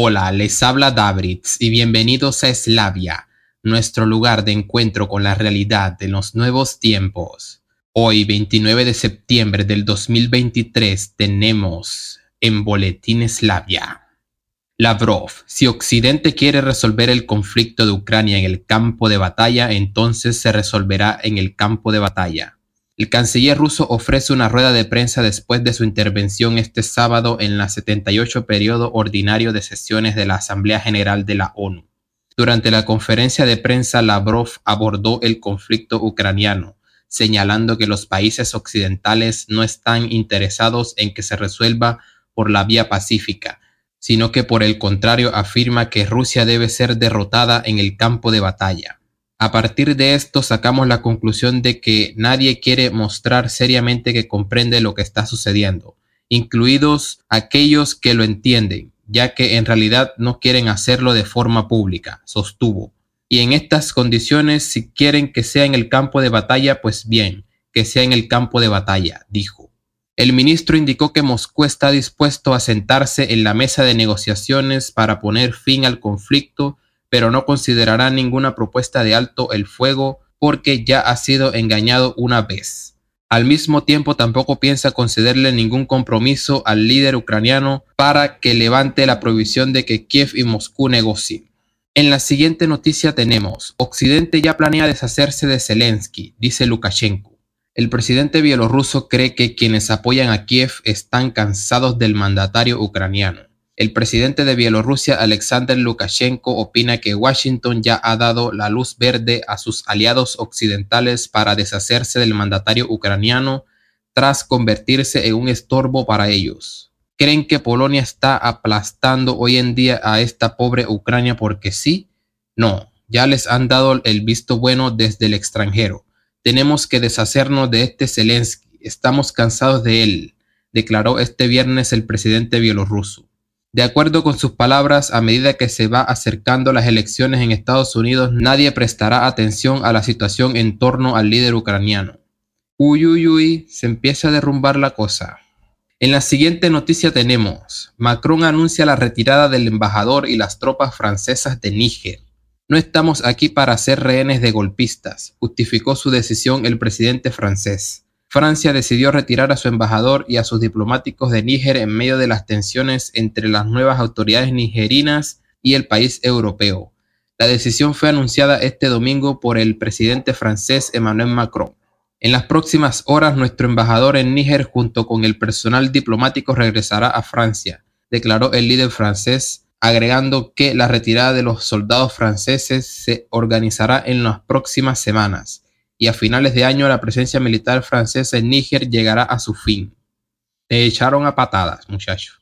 Hola, les habla Davritz y bienvenidos a Eslavia, nuestro lugar de encuentro con la realidad de los nuevos tiempos. Hoy, 29 de septiembre del 2023, tenemos en Boletín Slavia: Lavrov, si Occidente quiere resolver el conflicto de Ucrania en el campo de batalla, entonces se resolverá en el campo de batalla. El canciller ruso ofrece una rueda de prensa después de su intervención este sábado en la 78 periodo ordinario de sesiones de la Asamblea General de la ONU. Durante la conferencia de prensa, Lavrov abordó el conflicto ucraniano, señalando que los países occidentales no están interesados en que se resuelva por la vía pacífica, sino que por el contrario afirma que Rusia debe ser derrotada en el campo de batalla. A partir de esto sacamos la conclusión de que nadie quiere mostrar seriamente que comprende lo que está sucediendo, incluidos aquellos que lo entienden, ya que en realidad no quieren hacerlo de forma pública, sostuvo. Y en estas condiciones, si quieren que sea en el campo de batalla, pues bien, que sea en el campo de batalla, dijo. El ministro indicó que Moscú está dispuesto a sentarse en la mesa de negociaciones para poner fin al conflicto pero no considerará ninguna propuesta de alto el fuego porque ya ha sido engañado una vez. Al mismo tiempo tampoco piensa concederle ningún compromiso al líder ucraniano para que levante la prohibición de que Kiev y Moscú negocien. En la siguiente noticia tenemos, Occidente ya planea deshacerse de Zelensky, dice Lukashenko. El presidente bielorruso cree que quienes apoyan a Kiev están cansados del mandatario ucraniano. El presidente de Bielorrusia, Alexander Lukashenko, opina que Washington ya ha dado la luz verde a sus aliados occidentales para deshacerse del mandatario ucraniano tras convertirse en un estorbo para ellos. ¿Creen que Polonia está aplastando hoy en día a esta pobre Ucrania porque sí? No, ya les han dado el visto bueno desde el extranjero. Tenemos que deshacernos de este Zelensky. Estamos cansados de él, declaró este viernes el presidente bielorruso. De acuerdo con sus palabras, a medida que se va acercando las elecciones en Estados Unidos, nadie prestará atención a la situación en torno al líder ucraniano. Uy, uy, uy, se empieza a derrumbar la cosa. En la siguiente noticia tenemos, Macron anuncia la retirada del embajador y las tropas francesas de Níger. No estamos aquí para ser rehenes de golpistas, justificó su decisión el presidente francés. Francia decidió retirar a su embajador y a sus diplomáticos de Níger en medio de las tensiones entre las nuevas autoridades nigerinas y el país europeo. La decisión fue anunciada este domingo por el presidente francés Emmanuel Macron. En las próximas horas, nuestro embajador en Níger junto con el personal diplomático regresará a Francia, declaró el líder francés, agregando que la retirada de los soldados franceses se organizará en las próximas semanas y a finales de año la presencia militar francesa en Níger llegará a su fin. Te echaron a patadas, muchachos.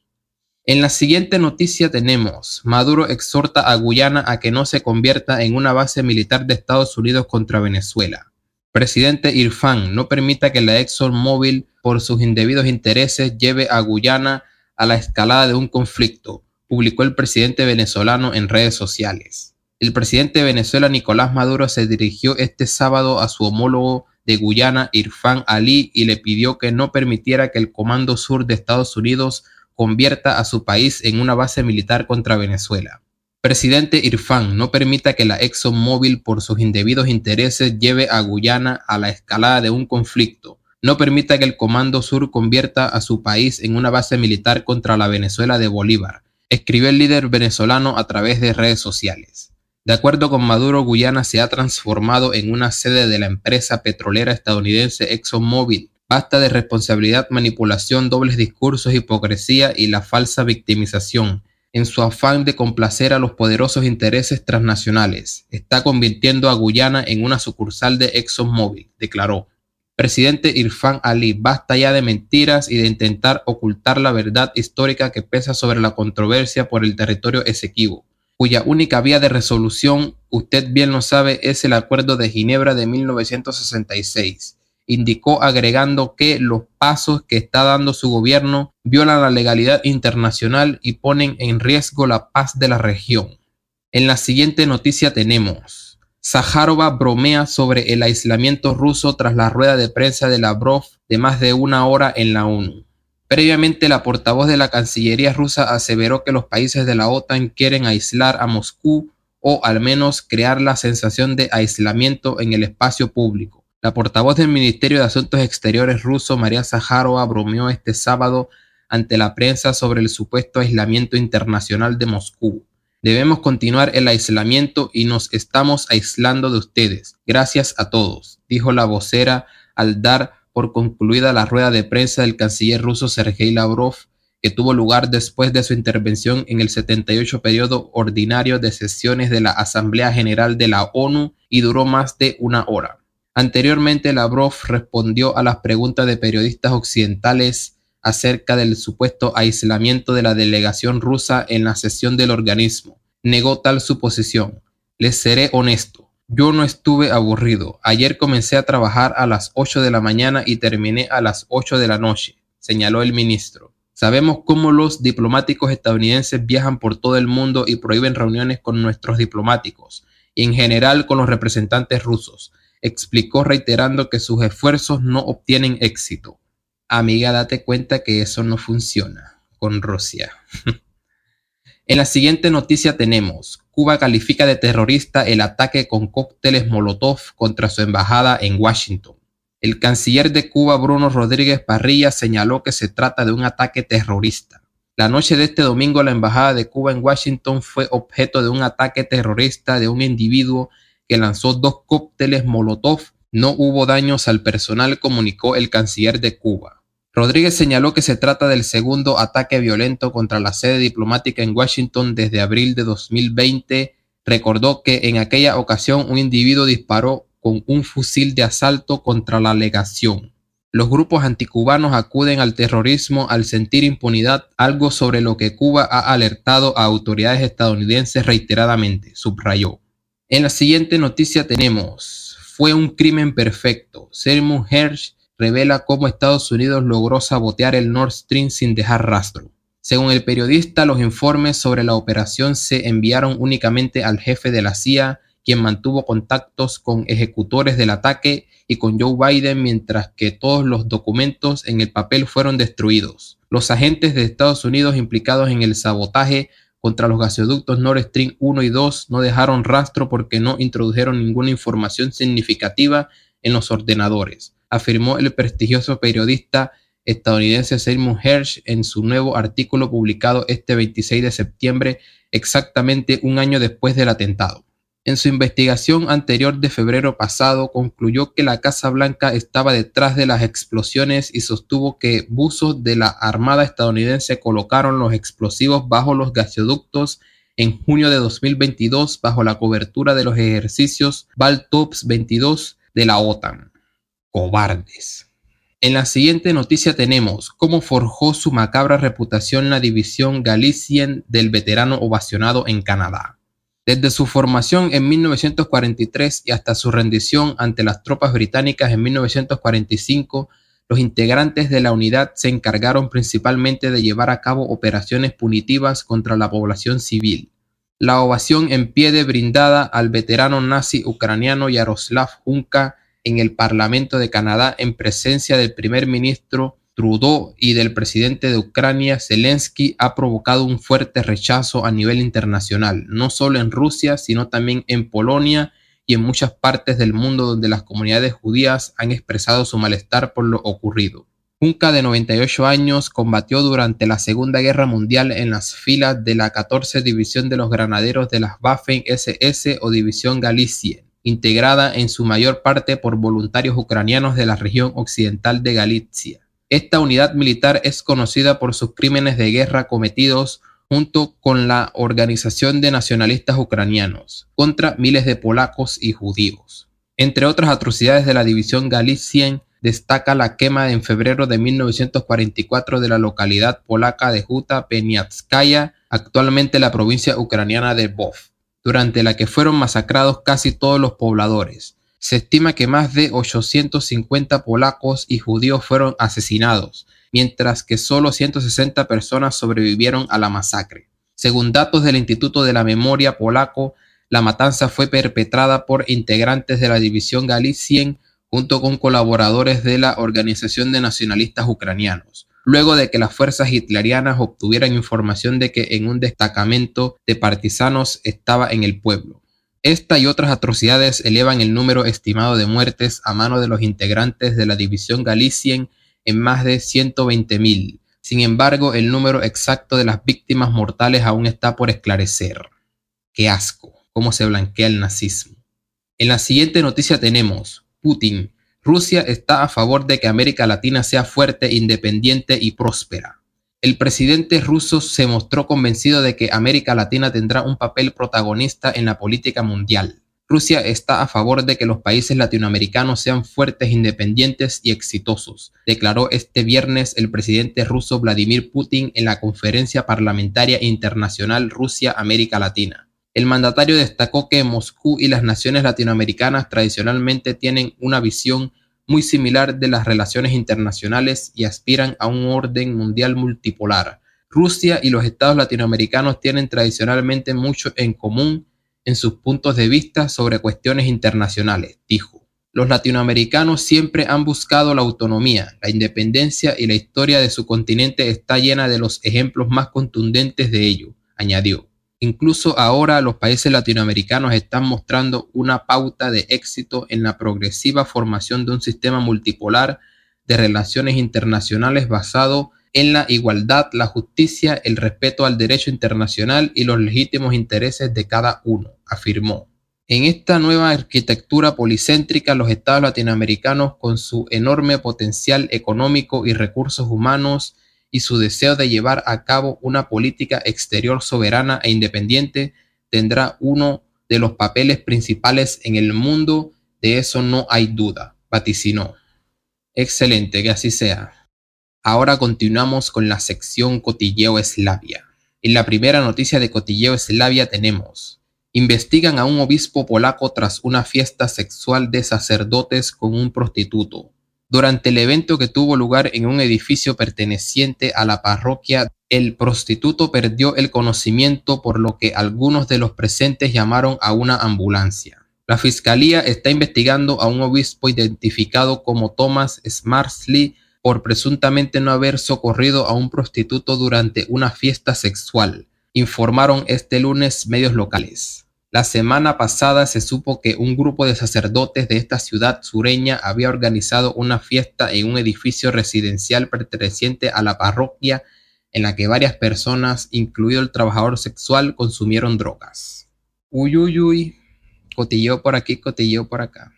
En la siguiente noticia tenemos, Maduro exhorta a Guyana a que no se convierta en una base militar de Estados Unidos contra Venezuela. Presidente Irfan, no permita que la ExxonMobil, por sus indebidos intereses, lleve a Guyana a la escalada de un conflicto, publicó el presidente venezolano en redes sociales. El presidente de Venezuela, Nicolás Maduro, se dirigió este sábado a su homólogo de Guyana, Irfan Ali, y le pidió que no permitiera que el Comando Sur de Estados Unidos convierta a su país en una base militar contra Venezuela. Presidente Irfan, no permita que la ExxonMobil por sus indebidos intereses lleve a Guyana a la escalada de un conflicto. No permita que el Comando Sur convierta a su país en una base militar contra la Venezuela de Bolívar, escribió el líder venezolano a través de redes sociales. De acuerdo con Maduro, Guyana se ha transformado en una sede de la empresa petrolera estadounidense ExxonMobil. Basta de responsabilidad, manipulación, dobles discursos, hipocresía y la falsa victimización. En su afán de complacer a los poderosos intereses transnacionales, está convirtiendo a Guyana en una sucursal de ExxonMobil, declaró. Presidente Irfan Ali, basta ya de mentiras y de intentar ocultar la verdad histórica que pesa sobre la controversia por el territorio esequivo cuya única vía de resolución, usted bien lo sabe, es el Acuerdo de Ginebra de 1966. Indicó agregando que los pasos que está dando su gobierno violan la legalidad internacional y ponen en riesgo la paz de la región. En la siguiente noticia tenemos, Zaharova bromea sobre el aislamiento ruso tras la rueda de prensa de Lavrov de más de una hora en la ONU. Previamente, la portavoz de la Cancillería rusa aseveró que los países de la OTAN quieren aislar a Moscú o al menos crear la sensación de aislamiento en el espacio público. La portavoz del Ministerio de Asuntos Exteriores ruso, María Sajarova bromeó este sábado ante la prensa sobre el supuesto aislamiento internacional de Moscú. Debemos continuar el aislamiento y nos estamos aislando de ustedes. Gracias a todos, dijo la vocera al dar por concluida la rueda de prensa del canciller ruso Sergei Lavrov, que tuvo lugar después de su intervención en el 78 periodo ordinario de sesiones de la Asamblea General de la ONU y duró más de una hora. Anteriormente, Lavrov respondió a las preguntas de periodistas occidentales acerca del supuesto aislamiento de la delegación rusa en la sesión del organismo. Negó tal suposición. Les seré honesto. Yo no estuve aburrido. Ayer comencé a trabajar a las 8 de la mañana y terminé a las 8 de la noche, señaló el ministro. Sabemos cómo los diplomáticos estadounidenses viajan por todo el mundo y prohíben reuniones con nuestros diplomáticos y en general con los representantes rusos, explicó reiterando que sus esfuerzos no obtienen éxito. Amiga, date cuenta que eso no funciona con Rusia. en la siguiente noticia tenemos, Cuba califica de terrorista el ataque con cócteles Molotov contra su embajada en Washington. El canciller de Cuba, Bruno Rodríguez Parrilla, señaló que se trata de un ataque terrorista. La noche de este domingo, la embajada de Cuba en Washington fue objeto de un ataque terrorista de un individuo que lanzó dos cócteles Molotov. No hubo daños al personal, comunicó el canciller de Cuba. Rodríguez señaló que se trata del segundo ataque violento contra la sede diplomática en Washington desde abril de 2020. Recordó que en aquella ocasión un individuo disparó con un fusil de asalto contra la legación. Los grupos anticubanos acuden al terrorismo al sentir impunidad, algo sobre lo que Cuba ha alertado a autoridades estadounidenses reiteradamente, subrayó. En la siguiente noticia tenemos, fue un crimen perfecto. Sermon Hersh revela cómo Estados Unidos logró sabotear el Nord Stream sin dejar rastro. Según el periodista, los informes sobre la operación se enviaron únicamente al jefe de la CIA, quien mantuvo contactos con ejecutores del ataque y con Joe Biden, mientras que todos los documentos en el papel fueron destruidos. Los agentes de Estados Unidos implicados en el sabotaje contra los gasoductos Nord Stream 1 y 2 no dejaron rastro porque no introdujeron ninguna información significativa en los ordenadores afirmó el prestigioso periodista estadounidense Seymour Hersh en su nuevo artículo publicado este 26 de septiembre, exactamente un año después del atentado. En su investigación anterior de febrero pasado, concluyó que la Casa Blanca estaba detrás de las explosiones y sostuvo que buzos de la Armada estadounidense colocaron los explosivos bajo los gasoductos en junio de 2022 bajo la cobertura de los ejercicios Baltops 22 de la OTAN cobardes. En la siguiente noticia tenemos cómo forjó su macabra reputación la división Galicien del veterano ovacionado en Canadá. Desde su formación en 1943 y hasta su rendición ante las tropas británicas en 1945, los integrantes de la unidad se encargaron principalmente de llevar a cabo operaciones punitivas contra la población civil. La ovación en pie de brindada al veterano nazi ucraniano Yaroslav Junka en el Parlamento de Canadá en presencia del primer ministro Trudeau y del presidente de Ucrania, Zelensky, ha provocado un fuerte rechazo a nivel internacional, no solo en Rusia, sino también en Polonia y en muchas partes del mundo donde las comunidades judías han expresado su malestar por lo ocurrido. Junca, de 98 años, combatió durante la Segunda Guerra Mundial en las filas de la 14 División de los Granaderos de las Waffen SS o División Galicia integrada en su mayor parte por voluntarios ucranianos de la región occidental de Galicia. Esta unidad militar es conocida por sus crímenes de guerra cometidos junto con la Organización de Nacionalistas Ucranianos contra miles de polacos y judíos. Entre otras atrocidades de la División Galicien destaca la quema en febrero de 1944 de la localidad polaca de Juta Peniatskaya, actualmente la provincia ucraniana de Bov durante la que fueron masacrados casi todos los pobladores. Se estima que más de 850 polacos y judíos fueron asesinados, mientras que solo 160 personas sobrevivieron a la masacre. Según datos del Instituto de la Memoria Polaco, la matanza fue perpetrada por integrantes de la División Galicien junto con colaboradores de la Organización de Nacionalistas Ucranianos luego de que las fuerzas hitlerianas obtuvieran información de que en un destacamento de partisanos estaba en el pueblo. Esta y otras atrocidades elevan el número estimado de muertes a mano de los integrantes de la División Galicien en más de 120.000. Sin embargo, el número exacto de las víctimas mortales aún está por esclarecer. ¡Qué asco! ¿Cómo se blanquea el nazismo? En la siguiente noticia tenemos, Putin Rusia está a favor de que América Latina sea fuerte, independiente y próspera. El presidente ruso se mostró convencido de que América Latina tendrá un papel protagonista en la política mundial. Rusia está a favor de que los países latinoamericanos sean fuertes, independientes y exitosos, declaró este viernes el presidente ruso Vladimir Putin en la conferencia parlamentaria internacional Rusia-América Latina. El mandatario destacó que Moscú y las naciones latinoamericanas tradicionalmente tienen una visión muy similar de las relaciones internacionales y aspiran a un orden mundial multipolar. Rusia y los estados latinoamericanos tienen tradicionalmente mucho en común en sus puntos de vista sobre cuestiones internacionales, dijo. Los latinoamericanos siempre han buscado la autonomía, la independencia y la historia de su continente está llena de los ejemplos más contundentes de ello, añadió. Incluso ahora los países latinoamericanos están mostrando una pauta de éxito en la progresiva formación de un sistema multipolar de relaciones internacionales basado en la igualdad, la justicia, el respeto al derecho internacional y los legítimos intereses de cada uno, afirmó. En esta nueva arquitectura policéntrica, los estados latinoamericanos, con su enorme potencial económico y recursos humanos, y su deseo de llevar a cabo una política exterior soberana e independiente tendrá uno de los papeles principales en el mundo, de eso no hay duda, vaticinó. Excelente, que así sea. Ahora continuamos con la sección Cotilleo Eslavia. En la primera noticia de Cotilleo Eslavia tenemos, investigan a un obispo polaco tras una fiesta sexual de sacerdotes con un prostituto durante el evento que tuvo lugar en un edificio perteneciente a la parroquia, el prostituto perdió el conocimiento por lo que algunos de los presentes llamaron a una ambulancia. La fiscalía está investigando a un obispo identificado como Thomas Smarsley por presuntamente no haber socorrido a un prostituto durante una fiesta sexual, informaron este lunes medios locales. La semana pasada se supo que un grupo de sacerdotes de esta ciudad sureña había organizado una fiesta en un edificio residencial perteneciente a la parroquia en la que varias personas, incluido el trabajador sexual, consumieron drogas. Uy, uy, uy, cotilleo por aquí, cotilleo por acá.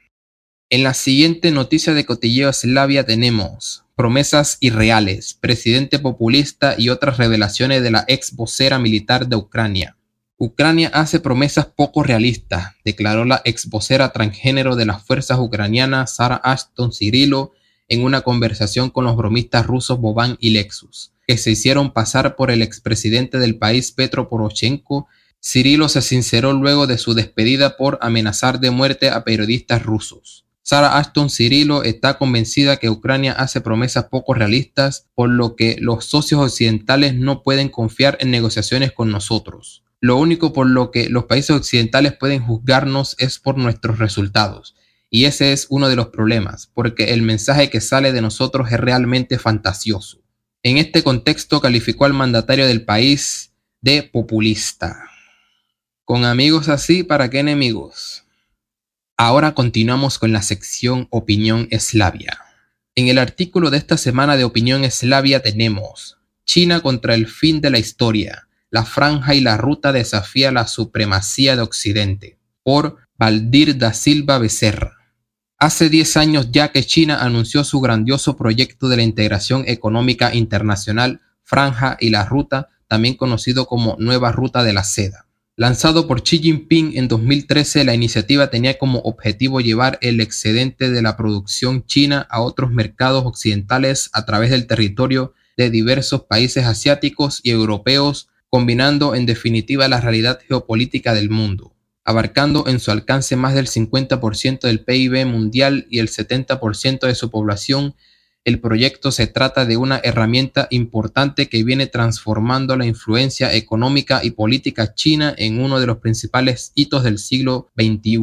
En la siguiente noticia de Cotilleo Slavia tenemos promesas irreales, presidente populista y otras revelaciones de la ex vocera militar de Ucrania. Ucrania hace promesas poco realistas, declaró la ex vocera transgénero de las fuerzas ucranianas Sara Ashton Cirilo en una conversación con los bromistas rusos Boban y Lexus, que se hicieron pasar por el expresidente del país Petro Poroshenko. Cirilo se sinceró luego de su despedida por amenazar de muerte a periodistas rusos. Sara Ashton Cirilo está convencida que Ucrania hace promesas poco realistas, por lo que los socios occidentales no pueden confiar en negociaciones con nosotros. Lo único por lo que los países occidentales pueden juzgarnos es por nuestros resultados. Y ese es uno de los problemas, porque el mensaje que sale de nosotros es realmente fantasioso. En este contexto calificó al mandatario del país de populista. Con amigos así, ¿para qué enemigos? Ahora continuamos con la sección Opinión Eslavia. En el artículo de esta semana de Opinión Eslavia tenemos China contra el fin de la historia, la franja y la ruta desafía la supremacía de Occidente, por Valdir da Silva Becerra. Hace 10 años ya que China anunció su grandioso proyecto de la integración económica internacional, Franja y la Ruta, también conocido como Nueva Ruta de la Seda. Lanzado por Xi Jinping en 2013, la iniciativa tenía como objetivo llevar el excedente de la producción china a otros mercados occidentales a través del territorio de diversos países asiáticos y europeos combinando en definitiva la realidad geopolítica del mundo, abarcando en su alcance más del 50% del PIB mundial y el 70% de su población, el proyecto se trata de una herramienta importante que viene transformando la influencia económica y política china en uno de los principales hitos del siglo XXI.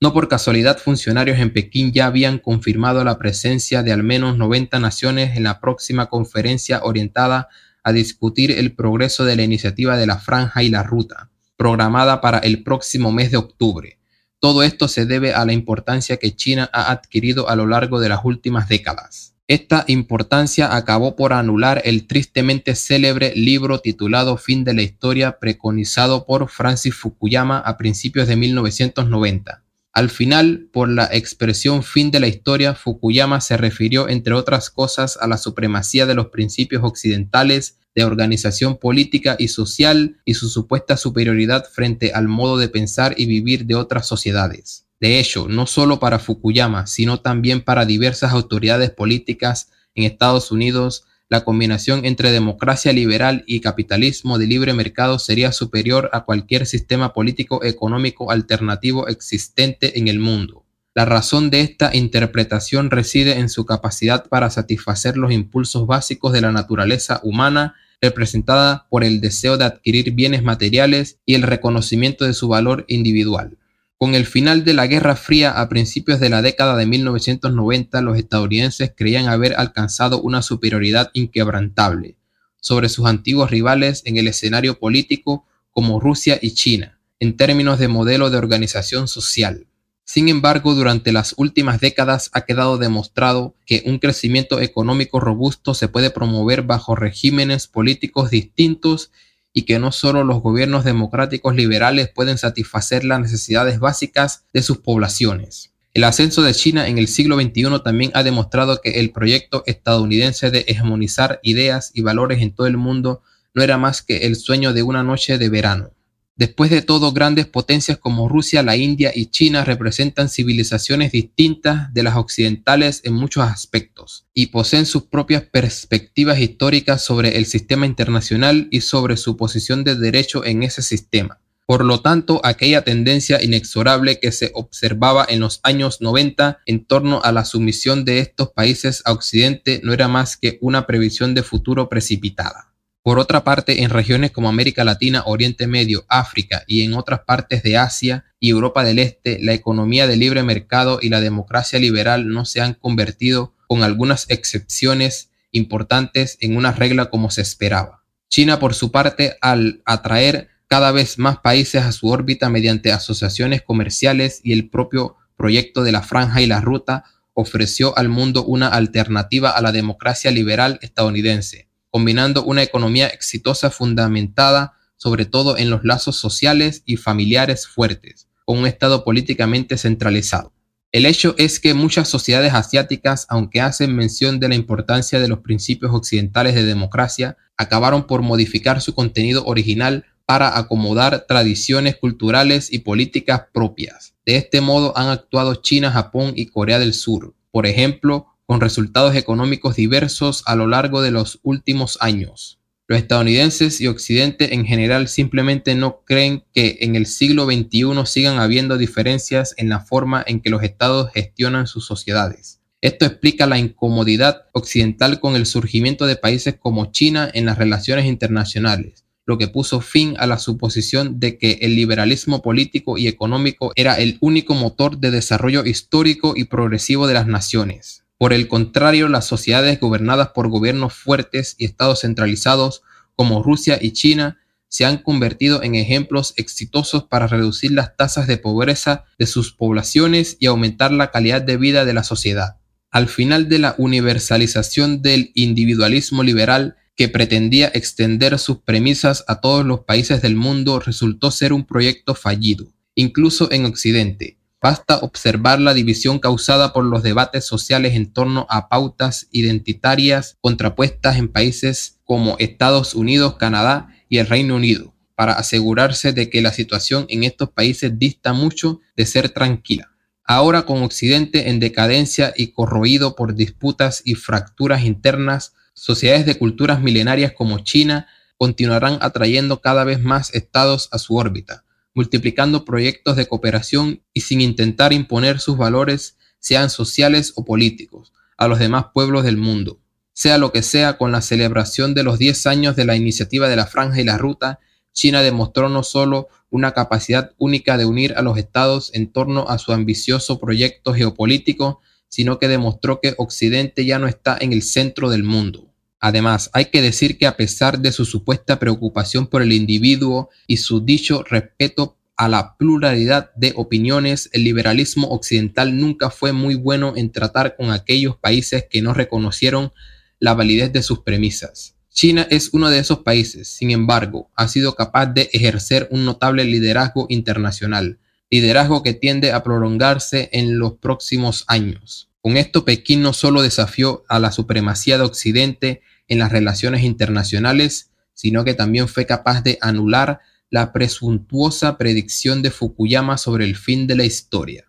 No por casualidad, funcionarios en Pekín ya habían confirmado la presencia de al menos 90 naciones en la próxima conferencia orientada discutir el progreso de la iniciativa de la Franja y la Ruta, programada para el próximo mes de octubre. Todo esto se debe a la importancia que China ha adquirido a lo largo de las últimas décadas. Esta importancia acabó por anular el tristemente célebre libro titulado Fin de la Historia preconizado por Francis Fukuyama a principios de 1990. Al final, por la expresión fin de la historia, Fukuyama se refirió, entre otras cosas, a la supremacía de los principios occidentales de organización política y social y su supuesta superioridad frente al modo de pensar y vivir de otras sociedades. De hecho, no solo para Fukuyama, sino también para diversas autoridades políticas en Estados Unidos, la combinación entre democracia liberal y capitalismo de libre mercado sería superior a cualquier sistema político económico alternativo existente en el mundo. La razón de esta interpretación reside en su capacidad para satisfacer los impulsos básicos de la naturaleza humana, representada por el deseo de adquirir bienes materiales y el reconocimiento de su valor individual. Con el final de la Guerra Fría a principios de la década de 1990, los estadounidenses creían haber alcanzado una superioridad inquebrantable sobre sus antiguos rivales en el escenario político como Rusia y China, en términos de modelo de organización social. Sin embargo, durante las últimas décadas ha quedado demostrado que un crecimiento económico robusto se puede promover bajo regímenes políticos distintos y que no solo los gobiernos democráticos liberales pueden satisfacer las necesidades básicas de sus poblaciones. El ascenso de China en el siglo XXI también ha demostrado que el proyecto estadounidense de hegemonizar ideas y valores en todo el mundo no era más que el sueño de una noche de verano. Después de todo, grandes potencias como Rusia, la India y China representan civilizaciones distintas de las occidentales en muchos aspectos y poseen sus propias perspectivas históricas sobre el sistema internacional y sobre su posición de derecho en ese sistema. Por lo tanto, aquella tendencia inexorable que se observaba en los años 90 en torno a la sumisión de estos países a Occidente no era más que una previsión de futuro precipitada. Por otra parte, en regiones como América Latina, Oriente Medio, África y en otras partes de Asia y Europa del Este, la economía de libre mercado y la democracia liberal no se han convertido, con algunas excepciones importantes, en una regla como se esperaba. China, por su parte, al atraer cada vez más países a su órbita mediante asociaciones comerciales y el propio proyecto de la franja y la ruta, ofreció al mundo una alternativa a la democracia liberal estadounidense combinando una economía exitosa fundamentada sobre todo en los lazos sociales y familiares fuertes, con un Estado políticamente centralizado. El hecho es que muchas sociedades asiáticas, aunque hacen mención de la importancia de los principios occidentales de democracia, acabaron por modificar su contenido original para acomodar tradiciones culturales y políticas propias. De este modo han actuado China, Japón y Corea del Sur, por ejemplo, con resultados económicos diversos a lo largo de los últimos años. Los estadounidenses y Occidente en general simplemente no creen que en el siglo XXI sigan habiendo diferencias en la forma en que los estados gestionan sus sociedades. Esto explica la incomodidad occidental con el surgimiento de países como China en las relaciones internacionales, lo que puso fin a la suposición de que el liberalismo político y económico era el único motor de desarrollo histórico y progresivo de las naciones. Por el contrario, las sociedades gobernadas por gobiernos fuertes y estados centralizados como Rusia y China se han convertido en ejemplos exitosos para reducir las tasas de pobreza de sus poblaciones y aumentar la calidad de vida de la sociedad. Al final de la universalización del individualismo liberal que pretendía extender sus premisas a todos los países del mundo resultó ser un proyecto fallido, incluso en Occidente, Basta observar la división causada por los debates sociales en torno a pautas identitarias contrapuestas en países como Estados Unidos, Canadá y el Reino Unido, para asegurarse de que la situación en estos países dista mucho de ser tranquila. Ahora con Occidente en decadencia y corroído por disputas y fracturas internas, sociedades de culturas milenarias como China continuarán atrayendo cada vez más estados a su órbita multiplicando proyectos de cooperación y sin intentar imponer sus valores, sean sociales o políticos, a los demás pueblos del mundo. Sea lo que sea, con la celebración de los 10 años de la iniciativa de la Franja y la Ruta, China demostró no solo una capacidad única de unir a los estados en torno a su ambicioso proyecto geopolítico, sino que demostró que Occidente ya no está en el centro del mundo. Además, hay que decir que a pesar de su supuesta preocupación por el individuo y su dicho respeto a la pluralidad de opiniones, el liberalismo occidental nunca fue muy bueno en tratar con aquellos países que no reconocieron la validez de sus premisas. China es uno de esos países, sin embargo, ha sido capaz de ejercer un notable liderazgo internacional, liderazgo que tiende a prolongarse en los próximos años. Con esto, Pekín no solo desafió a la supremacía de Occidente en las relaciones internacionales, sino que también fue capaz de anular la presuntuosa predicción de Fukuyama sobre el fin de la historia.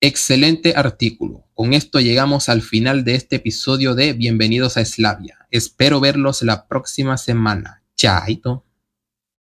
Excelente artículo. Con esto llegamos al final de este episodio de Bienvenidos a Eslavia. Espero verlos la próxima semana. Chaito.